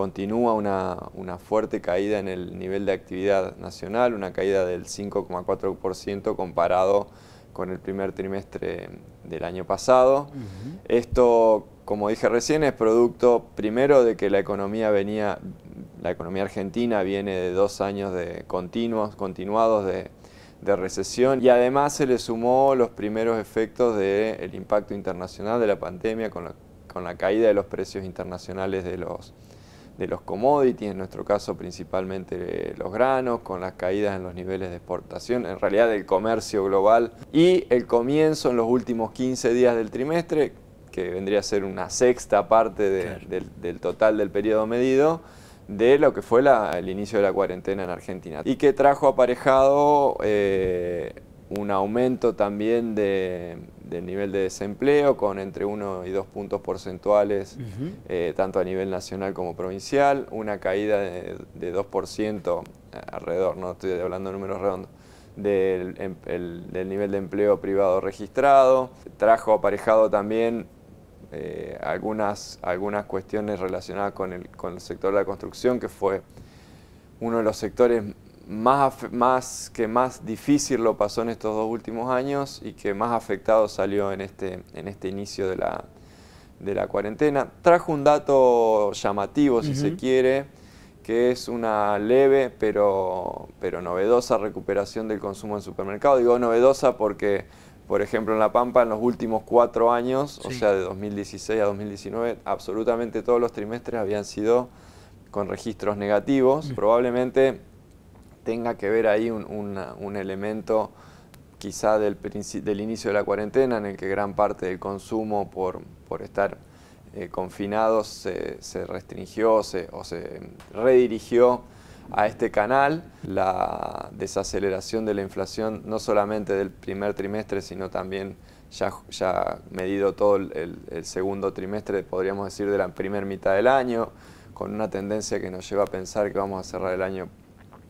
continúa una, fuerte caída en el nivel de actividad nacional, una caída del 5,4% comparado con el primer trimestre del año pasado. Esto, como dije recién, es producto primero de que la economía venía, la economía argentina viene de dos años de continuos, continuados de, recesión y además se le sumó los primeros efectos del impacto internacional de la pandemia con la caída de los precios internacionales de los, de los commodities, en nuestro caso principalmente los granos, con las caídas en los niveles de exportación, en realidad del comercio global, y el comienzo en los últimos 15 días del trimestre, que vendría a ser una sexta parte del, total del periodo medido, de lo que fue el inicio de la cuarentena en Argentina, y que trajo aparejado... Eh, un aumento también de, del nivel de desempleo, con entre 1 y 2 puntos porcentuales, eh, tanto a nivel nacional como provincial, una caída de, 2% alrededor, no estoy hablando de números redondos, em, del, nivel de empleo privado registrado. Trajo aparejado también eh, algunas, algunas cuestiones relacionadas con el, con el sector de la construcción, que fue uno de los sectores más, más, que más difícil lo pasó en estos dos últimos años y que más afectado salió en este, en este inicio de la, de la cuarentena. Trajo un dato llamativo, si se quiere, que es una leve pero, pero novedosa recuperación del consumo en supermercado. Digo novedosa porque, por ejemplo, en La Pampa en los últimos cuatro años, o sea, de 2016 a 2019, absolutamente todos los trimestres habían sido con registros negativos. Probablemente tenga que ver ahí un, elemento quizá del, del, inicio de la cuarentena, en el que gran parte del consumo por, por estar eh, confinados se, restringió o se redirigió a este canal. La desaceleración de la inflación, no solamente del primer trimestre, sino también ya, ya medido todo el, el segundo trimestre, podríamos decir, de la primera mitad del año, con una tendencia que nos lleva a pensar que vamos a cerrar el año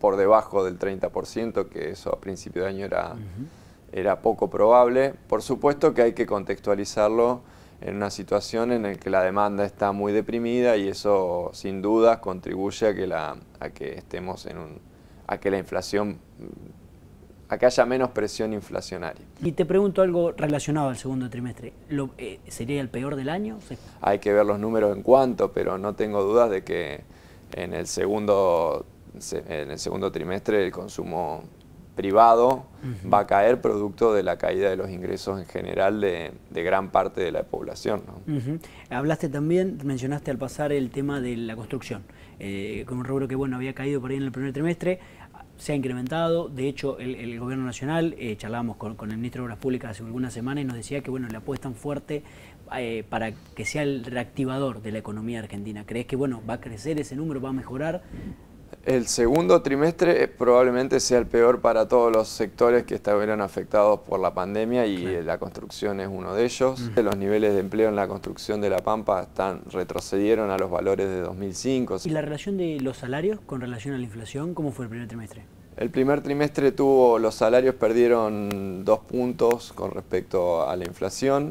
por debajo del 30%, que eso a principio de año era, era poco probable. Por supuesto que hay que contextualizarlo en una situación en la que la demanda está muy deprimida y eso sin duda contribuye a que, la, a que estemos en un, a que la inflación a que haya menos presión inflacionaria. Y te pregunto algo relacionado al segundo trimestre. Eh, ¿Sería el peor del año? Hay que ver los números en cuanto, pero no tengo dudas de que en el segundo trimestre en el segundo trimestre el consumo privado va a caer producto de la caída de los ingresos en general de, gran parte de la población. Hablaste también, mencionaste al pasar el tema de la construcción, eh, con un rubro que bueno había caído por ahí en el primer trimestre, se ha incrementado. De hecho, el, Gobierno Nacional, eh, charlábamos con, el Ministro de Obras Públicas hace algunas semanas y nos decía que bueno, le tan fuerte eh, para que sea el reactivador de la economía argentina. ¿Crees que bueno, va a crecer ese número, va a mejorar? El segundo trimestre probablemente sea el peor para todos los sectores que estuvieron afectados por la pandemia y la construcción es uno de ellos. Los niveles de empleo en la construcción de La Pampa retrocedieron a los valores de 2005. ¿Y la relación de los salarios con relación a la inflación? ¿Cómo fue el primer trimestre? El primer trimestre tuvo, los salarios perdieron dos puntos con respecto a la inflación.